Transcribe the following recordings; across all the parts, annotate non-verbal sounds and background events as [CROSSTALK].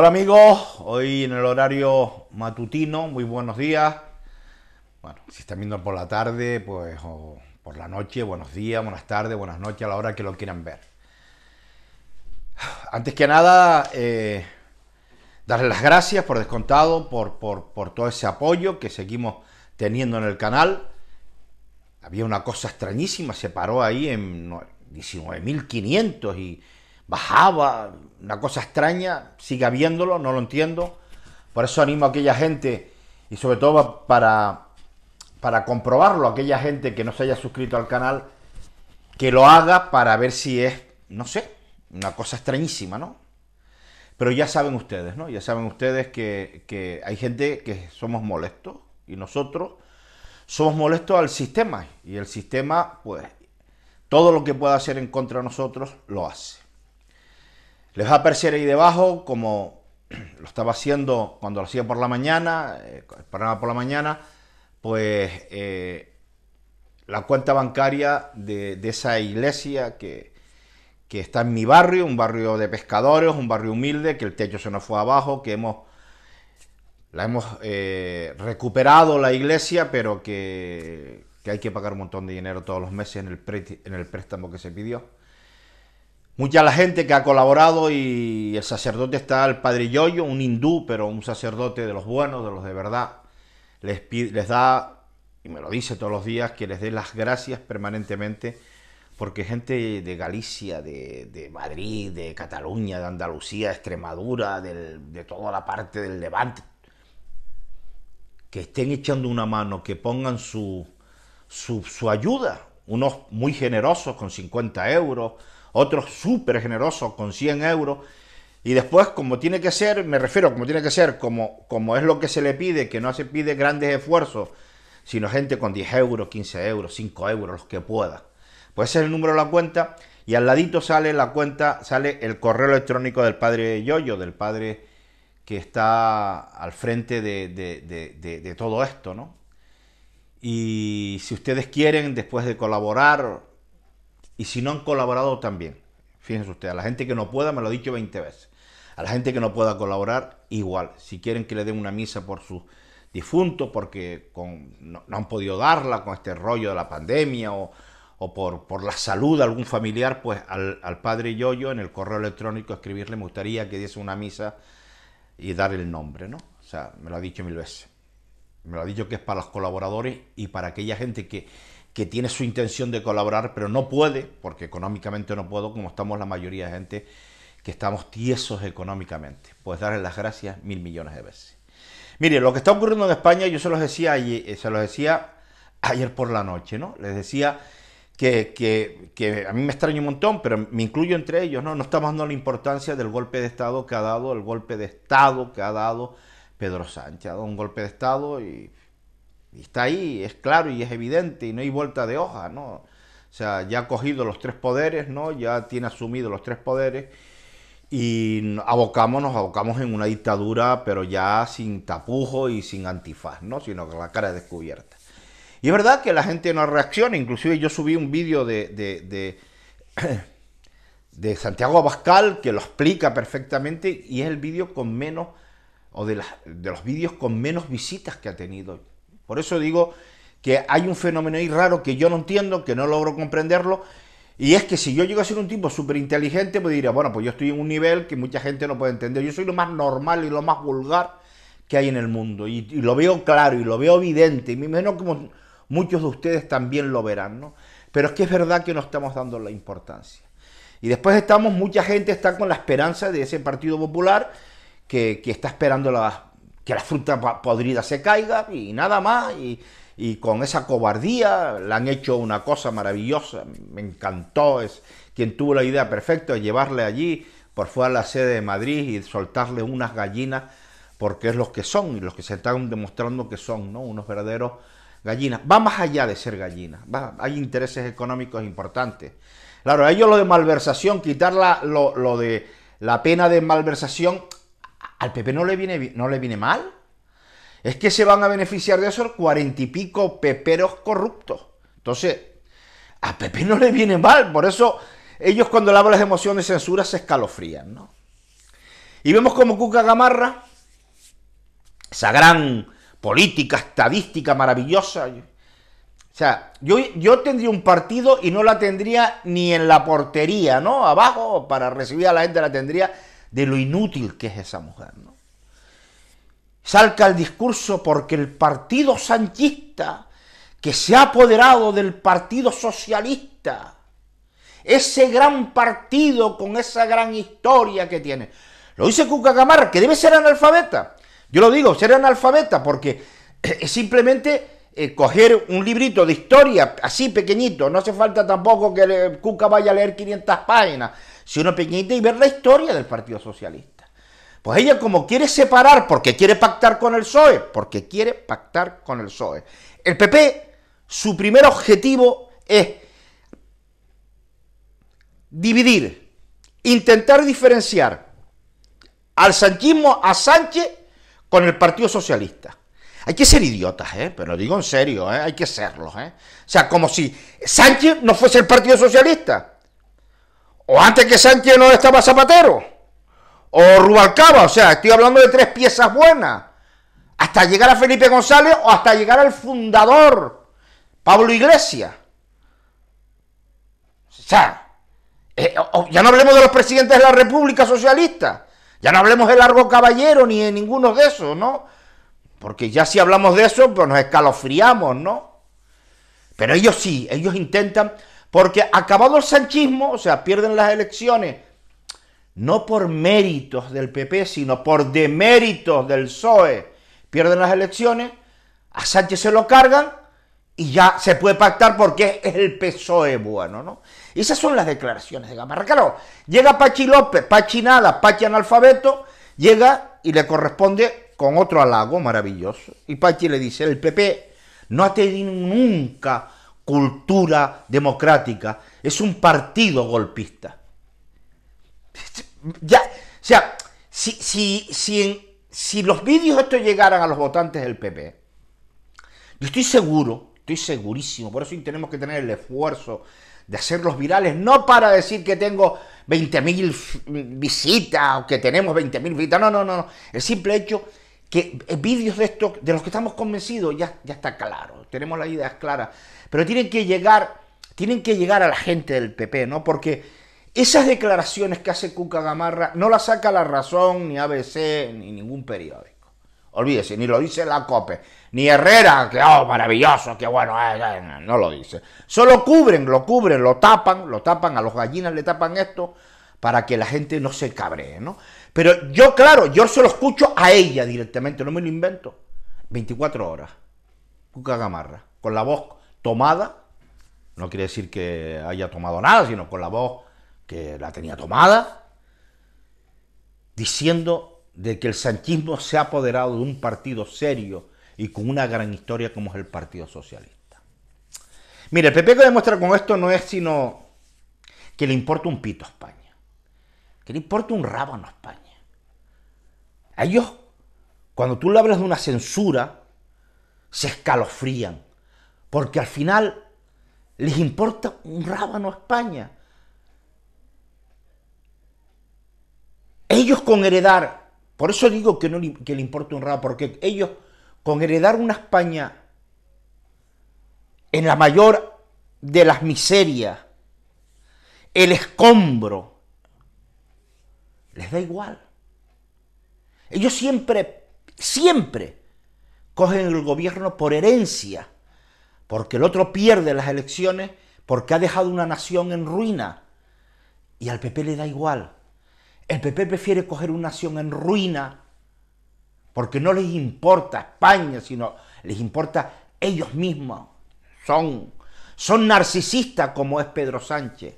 Hola amigos, hoy en el horario matutino, muy buenos días. Bueno, si están viendo por la tarde, pues o por la noche, buenos días, buenas tardes, buenas noches, a la hora que lo quieran ver. Antes que nada, eh, darle las gracias por descontado, por, por, por todo ese apoyo que seguimos teniendo en el canal. Había una cosa extrañísima, se paró ahí en 19.500 y bajaba, una cosa extraña, sigue viéndolo, no lo entiendo. Por eso animo a aquella gente, y sobre todo para, para comprobarlo, aquella gente que no se haya suscrito al canal, que lo haga para ver si es, no sé, una cosa extrañísima, ¿no? Pero ya saben ustedes, ¿no? Ya saben ustedes que, que hay gente que somos molestos y nosotros somos molestos al sistema. Y el sistema, pues, todo lo que pueda hacer en contra de nosotros, lo hace. Les va a aparecer ahí debajo como [CLEARS THROAT] lo estaba haciendo cuando lo hacía por la mañana, el eh, programa por la mañana, pues eh, la cuenta bancaria de, esa iglesia que, está en mi barrio, un barrio de pescadores, un barrio humilde, que el techo se nos fue abajo, que hemos la hemos eh, recuperado la iglesia, pero que, hay que pagar un montón de dinero todos los meses en el, en el préstamo que se pidió. Mucha la gente que ha colaborado y el sacerdote está el padre Yoyo, un hindú, pero un sacerdote de los buenos, de los de verdad. Les, les da, y me lo dice todos los días, que les dé las gracias permanentemente, porque gente de Galicia, de, Madrid, de Cataluña, de Andalucía, Extremadura, de toda la parte del Levante, que estén echando una mano, que pongan su, su, su ayuda, unos muy generosos con 50 euros otros súper generosos con 100 euros. Y después, como tiene que ser, me refiero, como tiene que ser, como, como es lo que se le pide, que no se pide grandes esfuerzos, sino gente con 10 euros, 15 euros, 5 euros, los que pueda. Pues ese es el número de la cuenta y al ladito sale la cuenta, sale el correo electrónico del padre Yoyo, del padre que está al frente de, de todo esto, ¿no? Y si ustedes quieren, después de colaborar y si no han colaborado, también. Fíjense ustedes, a la gente que no pueda, me lo ha dicho 20 veces. A la gente que no pueda colaborar, igual. Si quieren que le den una misa por sus difuntos, porque con, no, han podido darla con este rollo de la pandemia o, por, por, la salud de algún familiar, pues al, al padre Yoyo en el correo electrónico escribirle, me gustaría que diese una misa y dar el nombre, ¿no? O sea, me lo ha dicho mil veces. Me lo ha dicho que es para los colaboradores y para aquella gente que que tiene su intención de colaborar, pero no puede, porque económicamente no puedo, como estamos la mayoría de gente que estamos tiesos económicamente. Pues darles las gracias mil millones de veces. Mire, lo que está ocurriendo en España, yo se los decía ayer, eh, se decía ayer por la noche, ¿no? Les decía que, a mí me extraña un montón, pero me incluyo entre ellos, ¿no? No estamos dando la importancia del golpe de Estado que ha dado, el golpe de Estado que ha dado Pedro Sánchez. Ha dado un golpe de Estado y y está ahí, es claro y es evidente y no hay vuelta de hoja, ¿no? O sea, ya ha cogido los tres poderes, ¿no? Ya tiene asumido los tres poderes y abocamos, nos abocamos en una dictadura, pero ya sin tapujo y sin antifaz, ¿no? Sino con la cara descubierta. Y es verdad que la gente no reacciona, inclusive yo subí un vídeo de, de, [CLEARS THROAT] Santiago Abascal que lo explica perfectamente y es el vídeo con menos, o de, de los vídeos con menos visitas que ha tenido por eso digo que hay un fenómeno ahí raro que yo no entiendo, que no logro comprenderlo, y es que si yo llego a ser un tipo súper inteligente, pues diría, bueno, pues yo estoy en un nivel que mucha gente no puede entender. Yo soy lo más normal y lo más vulgar que hay en el mundo. Y, lo veo claro y lo veo evidente. Y menos como muchos de ustedes también lo verán, ¿no? Pero es que es verdad que no estamos dando la importancia. Y después estamos, mucha gente está con la esperanza de ese Partido Popular que, está esperando la que la fruta podrida se caiga y nada más. Y, con esa cobardía le han hecho una cosa maravillosa. Me encantó. Es quien tuvo la idea perfecta de llevarle allí, por fuera de la sede de Madrid y soltarle unas gallinas, porque es los que son y los que se están demostrando que son, ¿no? Unos verdaderos gallinas. Va más allá de ser gallinas. hay intereses económicos importantes. Claro, a ellos lo de malversación, quitar lo, lo de la pena de malversación ¿Al PP no le viene, no le viene mal? Es que se van a beneficiar de esos cuarenta y pico peperos corruptos. Entonces, a PP no le viene mal. Por eso ellos cuando hablan de emoción de censura se escalofrían, ¿no? Y vemos como Cuca Gamarra, esa gran política estadística maravillosa. O sea, yo, yo tendría un partido y no la tendría ni en la portería, ¿no? Abajo, para recibir a la gente la tendría de lo inútil que es esa mujer. ¿no? Salca el discurso porque el partido sanchista que se ha apoderado del partido socialista, ese gran partido con esa gran historia que tiene. Lo dice Cuca que debe ser analfabeta. Yo lo digo, ser analfabeta porque [CLEARS THROAT] es simplemente eh, coger un librito de historia así pequeñito, no hace falta tampoco que eh, Cuca vaya a leer 500 páginas, sino pequeñita y ver la historia del Partido Socialista. Pues ella como quiere separar, porque quiere pactar con el PSOE, porque quiere pactar con el PSOE. El PP, su primer objetivo es dividir, intentar diferenciar al sanchismo a Sánchez con el Partido Socialista. Hay que ser idiotas, ¿eh? pero lo digo en serio, ¿eh? hay que serlos. ¿eh? O sea, como si Sánchez no fuese el Partido Socialista. O antes que Sánchez no estaba Zapatero. O Rubalcaba, o sea, estoy hablando de tres piezas buenas. Hasta llegar a Felipe González o hasta llegar al fundador, Pablo Iglesias. O sea, eh, ya no hablemos de los presidentes de la República Socialista. Ya no hablemos de Largo Caballero ni de ninguno de esos, ¿no? Porque ya si hablamos de eso, pues nos escalofriamos, ¿no? Pero ellos sí, ellos intentan, porque acabado el sanchismo, o sea, pierden las elecciones, no por méritos del PP, sino por deméritos del PSOE, pierden las elecciones, a Sánchez se lo cargan y ya se puede pactar porque es el PSOE bueno, ¿no? Esas son las declaraciones de Gamarra. Claro, llega Pachi López, Pachi nada, Pachi analfabeto, llega y le corresponde con otro halago maravilloso. Y Pachi le dice, el PP no ha tenido nunca cultura democrática, es un partido golpista. [LAUGHS] Ya, o sea, si, si, si los vídeos estos llegaran a los votantes del PP, yo estoy seguro, estoy segurísimo, por eso tenemos que tener el esfuerzo de hacerlos virales, no para decir que tengo 20.000 visitas o que tenemos 20.000 visitas, no, no, no, no, el simple hecho que eh, vídeos de esto, de los que estamos convencidos, ya, ya está claro, tenemos las ideas claras, pero tienen que llegar, tienen que llegar a la gente del PP, ¿no? Porque esas declaraciones que hace Cuca Gamarra no las saca La Razón, ni ABC, ni ningún periódico. Olvídese, ni lo dice la COPE, ni Herrera, que oh, maravilloso, que bueno, eh, eh, no lo dice. Solo cubren, lo cubren, lo tapan, lo tapan, a los gallinas le tapan esto, para que la gente no se cabree, ¿no? Pero yo, claro, yo se lo escucho a ella directamente, no me lo invento. 24 horas, Cuca Gamarra, con la voz tomada, no quiere decir que haya tomado nada, sino con la voz que la tenía tomada, diciendo de que el sanchismo se ha apoderado de un partido serio y con una gran historia como es el Partido Socialista. Mire, el PP e que demuestra con esto no es sino que le importa un pito a España. ¿Qué le importa un rábano a España? A ellos, cuando tú le hablas de una censura, se escalofrían, porque al final les importa un rábano a España. Ellos con heredar, por eso digo que no que le importa un rábano, porque ellos con heredar una España en la mayor de las miserias, el escombro, les da igual. Ellos siempre, siempre cogen el gobierno por herencia, porque el otro pierde las elecciones, porque ha dejado una nación en ruina. Y al PP le da igual. El PP prefiere coger una nación en ruina, porque no les importa España, sino les importa ellos mismos. Son, son narcisistas como es Pedro Sánchez.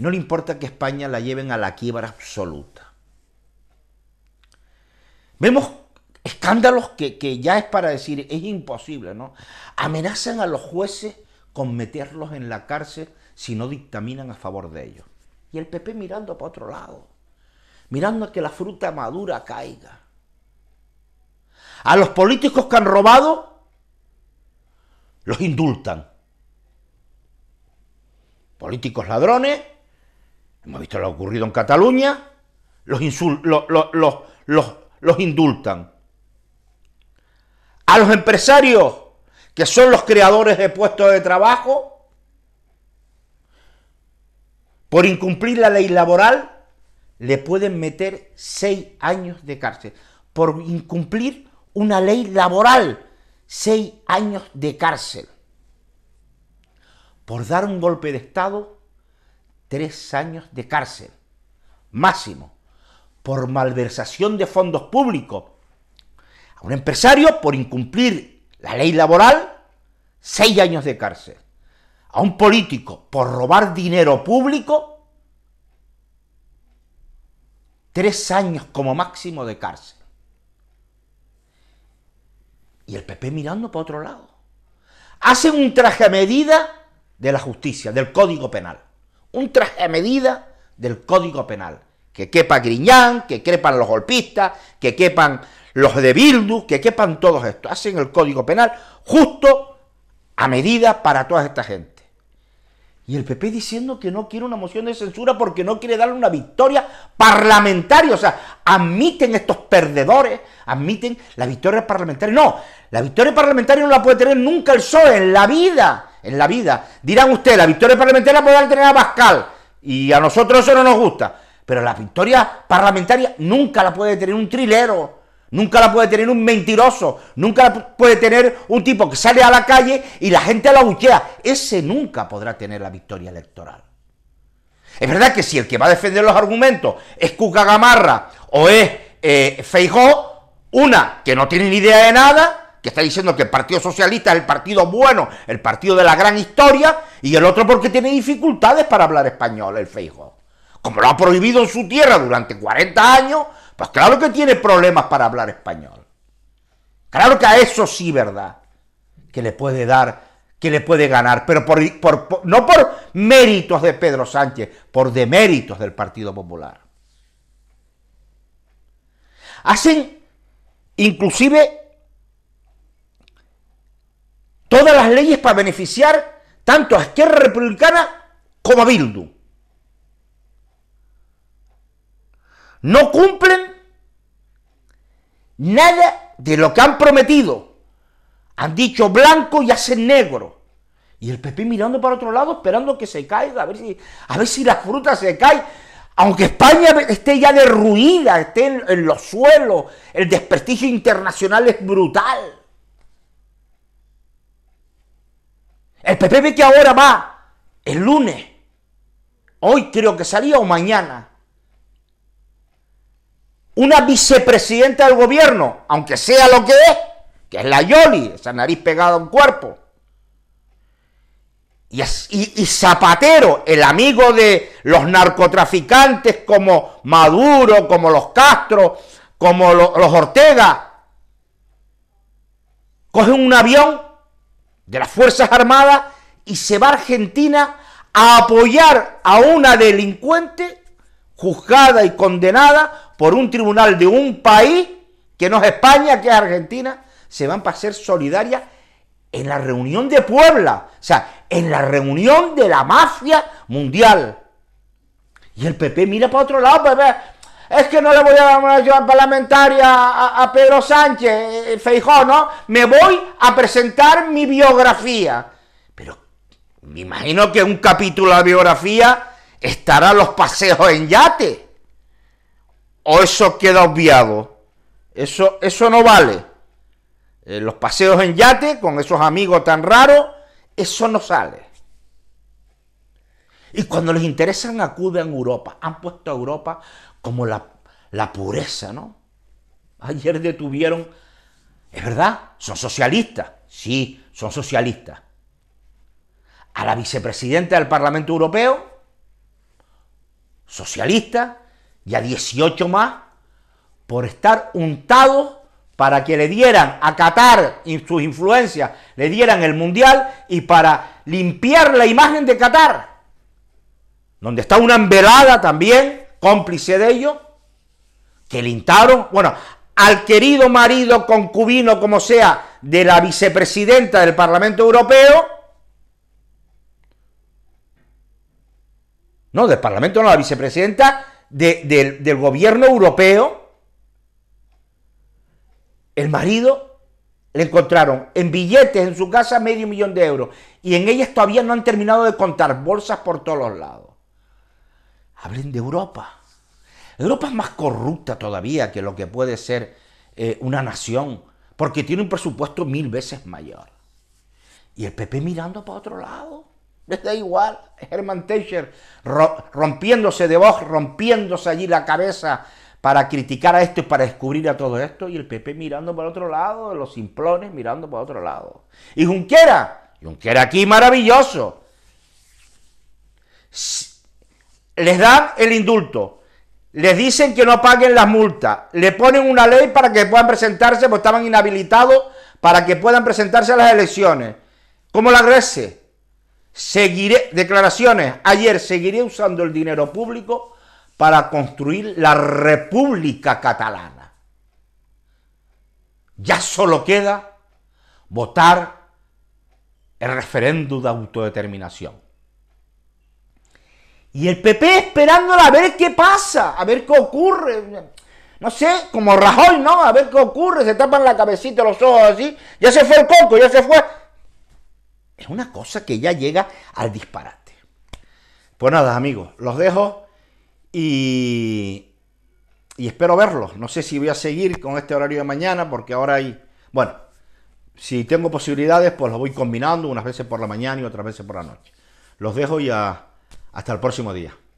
No le importa que España la lleven a la quiebra absoluta. Vemos escándalos que, ya es para decir, es imposible, ¿no? Amenazan a los jueces con meterlos en la cárcel si no dictaminan a favor de ellos. Y el PP mirando para otro lado, mirando a que la fruta madura caiga. A los políticos que han robado, los indultan. Políticos ladrones, visto lo ocurrido en Cataluña? Los, los, los, los indultan. A los empresarios, que son los creadores de puestos de trabajo, por incumplir la ley laboral, le pueden meter seis años de cárcel. Por incumplir una ley laboral, seis años de cárcel. Por dar un golpe de Estado, tres años de cárcel, máximo, por malversación de fondos públicos. A un empresario por incumplir la ley laboral, seis años de cárcel. A un político por robar dinero público, tres años como máximo de cárcel. Y el PP mirando para otro lado. Hacen un traje a medida de la justicia, del Código Penal un traje a medida del Código Penal. Que quepa Griñán, que quepan los golpistas, que quepan los de Bildu, que quepan todos estos. Hacen el Código Penal justo a medida para toda esta gente. Y el PP diciendo que no quiere una moción de censura porque no quiere darle una victoria parlamentaria. O sea, admiten estos perdedores, admiten la victoria parlamentaria. No, la victoria parlamentaria no la puede tener nunca el PSOE en la vida en la vida. Dirán ustedes, la victoria parlamentaria puede tener a Pascal y a nosotros eso no nos gusta. Pero la victoria parlamentaria nunca la puede tener un trilero, nunca la puede tener un mentiroso, nunca la puede tener un tipo que sale a la calle y la gente la buchea. Ese nunca podrá tener la victoria electoral. Es verdad que si el que va a defender los argumentos es Cuca Gamarra o es eh, Feijó, una que no tiene ni idea de nada, que está diciendo que el Partido Socialista es el partido bueno, el partido de la gran historia, y el otro porque tiene dificultades para hablar español, el Facebook. Como lo ha prohibido en su tierra durante 40 años, pues claro que tiene problemas para hablar español. Claro que a eso sí, ¿verdad? Que le puede dar, que le puede ganar, pero no por méritos de Pedro Sánchez, por deméritos del Partido Popular. Hacen inclusive todas las leyes para beneficiar tanto a Izquierda Republicana como a Bildu. No cumplen nada de lo que han prometido. Han dicho blanco y hacen negro. Y el PP mirando para otro lado, esperando que se caiga, a ver si, a ver si la fruta se cae. Aunque España esté ya derruida, esté en los suelos, el desprestigio internacional es brutal. El PP que ahora va el lunes. Hoy creo que salía o mañana. Una vicepresidenta del gobierno, aunque sea lo que es, que es la Yoli, esa nariz pegada a un cuerpo. Y, Zapatero, el amigo de los narcotraficantes como Maduro, como los Castro, como los Ortega, coge un avión de las Fuerzas Armadas y se va Argentina a apoyar a una delincuente juzgada y condenada por un tribunal de un país que no es España, que es Argentina, se van para ser solidarias en la reunión de Puebla, o sea, en la reunión de la mafia mundial. Y el PP mira para otro lado, para es que no le voy a dar una ayuda parlamentaria a, Pedro Sánchez, eh, eh, Feijó, ¿no? Me voy a presentar mi biografía. Pero me imagino que un capítulo de biografía estará los paseos en yate. O eso queda obviado. Eso, eso no vale. Eh, los paseos en yate con esos amigos tan raros, eso no sale. Y cuando les interesan acuden a Europa. Han puesto a Europa como la, la pureza, ¿no? Ayer detuvieron, es verdad, son socialistas, sí, son socialistas. A la vicepresidenta del Parlamento Europeo, socialista, y a 18 más por estar untados para que le dieran a Qatar sus influencias, le dieran el mundial y para limpiar la imagen de Qatar donde está una envelada también, cómplice de ello, que lintaron, bueno, al querido marido concubino, como sea, de la vicepresidenta del Parlamento Europeo, no, del Parlamento, no, la vicepresidenta del, del gobierno europeo, el marido le encontraron en billetes en su casa medio millón de euros y en ellas todavía no han terminado de contar bolsas por todos los lados hablen de Europa. Europa es más corrupta todavía que lo que puede ser eh, una nación, porque tiene un presupuesto mil veces mayor. Y el PP mirando para otro lado. Les [LAUGHS] da igual, Herman Teicher rompiéndose de voz, rompiéndose allí la cabeza para criticar a esto y para descubrir a todo esto, y el PP mirando para otro lado, los simplones mirando para otro lado. Y Junquera, Junquera aquí maravilloso les dan el indulto, les dicen que no paguen las multas, le ponen una ley para que puedan presentarse, porque estaban inhabilitados para que puedan presentarse a las elecciones. ¿Cómo la Grecia? Seguiré, declaraciones, ayer seguiré usando el dinero público para construir la República Catalana. Ya solo queda votar el referéndum de autodeterminación. Y el PP esperándola a ver qué pasa, a ver qué ocurre. No sé, como Rajoy, ¿no? A ver qué ocurre, se tapan la cabecita, los ojos así. Ya se fue el coco, ya se fue. Es una cosa que ya llega al disparate. Pues nada, amigos, los dejo y, y espero verlos. No sé si voy a seguir con este horario de mañana porque ahora hay... Bueno, si tengo posibilidades, pues lo voy combinando unas veces por la mañana y otras veces por la noche. Los dejo ya a hasta el próximo día.